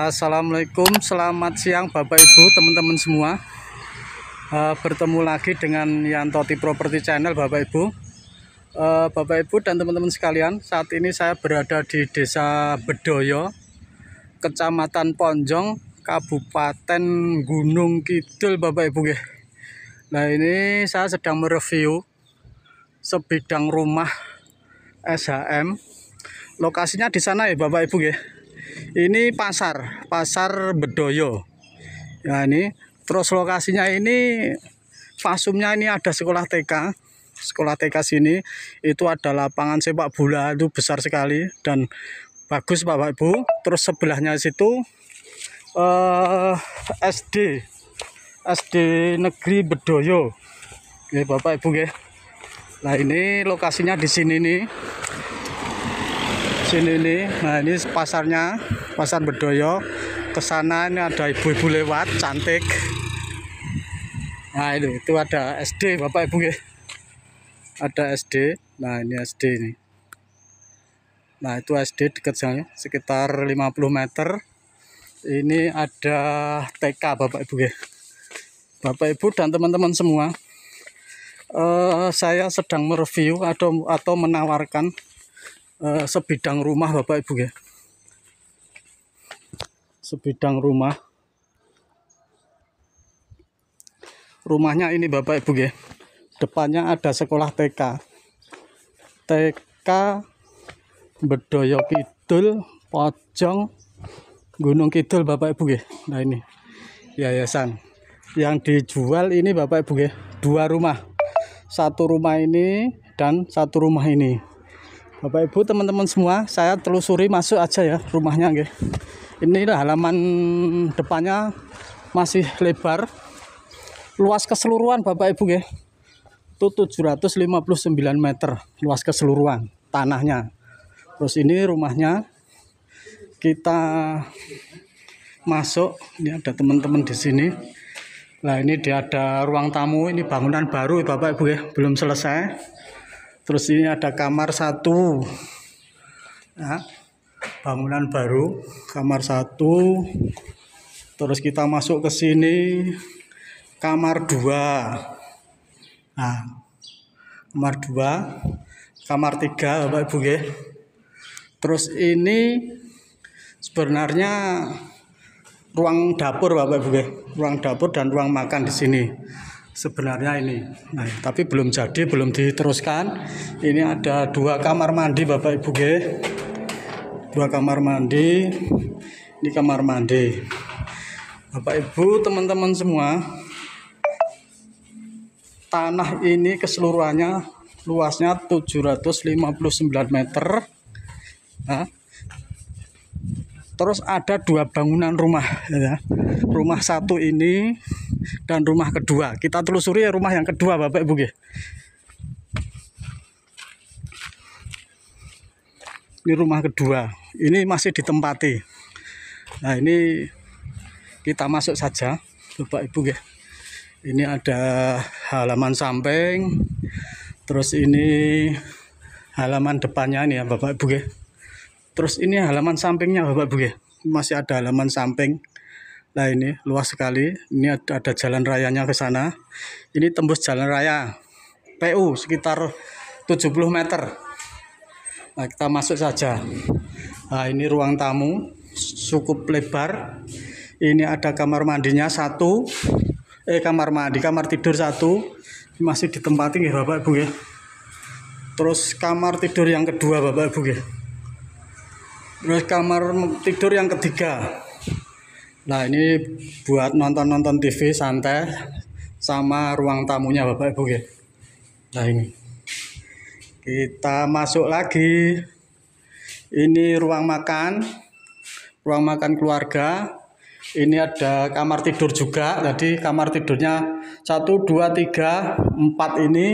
Assalamualaikum selamat siang Bapak Ibu teman-teman semua uh, bertemu lagi dengan Yantoti Property Channel Bapak Ibu uh, Bapak Ibu dan teman-teman sekalian saat ini saya berada di Desa Bedoyo Kecamatan Ponjong Kabupaten Gunung Kidul Bapak Ibu ya. Nah ini saya sedang mereview sebidang rumah SHM lokasinya di sana ya Bapak Ibu ya ini pasar pasar Bedoyo ya ini terus lokasinya ini fasumnya ini ada sekolah TK sekolah TK sini itu ada lapangan sepak bola itu besar sekali dan bagus Bapak Ibu terus sebelahnya situ eh, SD SD Negeri Bedoyo ya Bapak Ibu ya Nah ini lokasinya di sini nih Cilili. Nah, ini pasarnya, pasar Bedoyo. Ke ini ada ibu-ibu lewat, cantik. Nah, itu itu ada SD, Bapak Ibu ya. Ada SD. Nah, ini SD ini. Nah, itu SD dekat sana, sekitar 50 meter. Ini ada TK, Bapak Ibu ya. Bapak Ibu dan teman-teman semua. Uh, saya sedang mereview atau atau menawarkan Eh, sebidang rumah Bapak Ibu ya sebidang rumah rumahnya ini Bapak Ibu ya depannya ada sekolah TK TK Bedoyo Kidul Pojong Gunung Kidul Bapak Ibu ya nah ini yayasan yang dijual ini Bapak Ibu ya dua rumah satu rumah ini dan satu rumah ini Bapak Ibu teman-teman semua saya telusuri masuk aja ya rumahnya nge. ini halaman depannya masih lebar luas keseluruhan Bapak Ibu nge. itu 759 meter luas keseluruhan tanahnya terus ini rumahnya kita masuk ini ada teman-teman di sini Nah ini dia ada ruang tamu, ini bangunan baru Bapak Ibu ya, belum selesai. Terus ini ada kamar satu. Nah, bangunan baru, kamar satu. Terus kita masuk ke sini, kamar dua. Nah, kamar dua, kamar tiga, Bapak Ibu ya. Terus ini sebenarnya ruang dapur Bapak Ibu ya, ruang dapur dan ruang makan di sini sebenarnya ini. Nah, tapi belum jadi, belum diteruskan. Ini ada dua kamar mandi Bapak Ibu G. Dua kamar mandi. Ini kamar mandi. Bapak Ibu, teman-teman semua, tanah ini keseluruhannya luasnya 759 meter. Nah, terus ada dua bangunan rumah ya. Rumah satu ini dan rumah kedua. Kita telusuri rumah yang kedua Bapak Ibu Ini rumah kedua. Ini masih ditempati. Nah, ini kita masuk saja Bapak Ibu ya. Ini ada halaman samping. Terus ini halaman depannya nih ya Bapak Ibu ya. Terus ini halaman sampingnya Bapak Ibu ya. Masih ada halaman samping Nah ini luas sekali. Ini ada jalan rayanya ke sana. Ini tembus jalan raya PU sekitar 70 meter. Nah, kita masuk saja. Nah, ini ruang tamu cukup lebar. Ini ada kamar mandinya satu. Eh kamar mandi, kamar tidur satu. Masih ditempati ya Bapak Ibu ya. Terus kamar tidur yang kedua Bapak Ibu ya. Terus kamar tidur yang ketiga. Nah ini buat nonton-nonton TV santai sama ruang tamunya Bapak Ibu ya. Nah ini. Kita masuk lagi. Ini ruang makan. Ruang makan keluarga. Ini ada kamar tidur juga. jadi kamar tidurnya 1, 2, 3, 4 ini.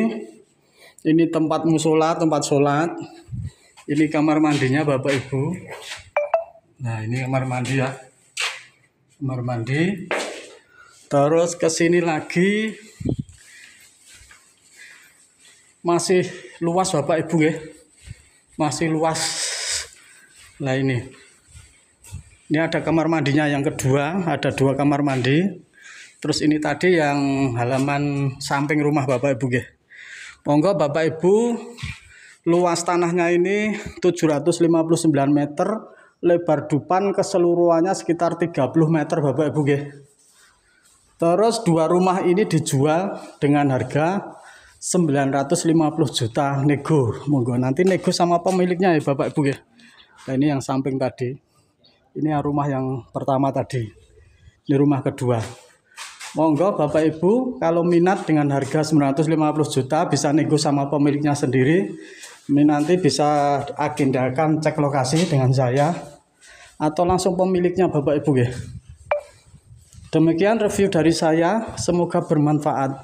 Ini tempat musola, tempat sholat. Ini kamar mandinya Bapak Ibu. Nah ini kamar mandi ya kamar mandi terus ke sini lagi masih luas Bapak Ibu ya masih luas nah ini ini ada kamar mandinya yang kedua ada dua kamar mandi terus ini tadi yang halaman samping rumah Bapak Ibu ya monggo Bapak Ibu luas tanahnya ini 759 meter lebar dupan keseluruhannya sekitar 30 meter Bapak Ibu ya. Terus dua rumah ini dijual dengan harga 950 juta nego. Monggo nanti nego sama pemiliknya ya Bapak Ibu ya. Nah, ini yang samping tadi. Ini yang rumah yang pertama tadi. Ini rumah kedua. Monggo Bapak Ibu kalau minat dengan harga 950 juta bisa nego sama pemiliknya sendiri. Ini nanti bisa agendakan cek lokasi dengan saya atau langsung pemiliknya Bapak Ibu ya. Demikian review dari saya, semoga bermanfaat.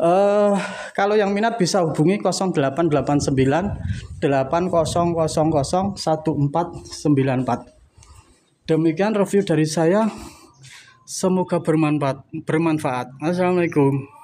Uh, kalau yang minat bisa hubungi 0889 1494. Demikian review dari saya, semoga bermanfaat. bermanfaat. Assalamualaikum.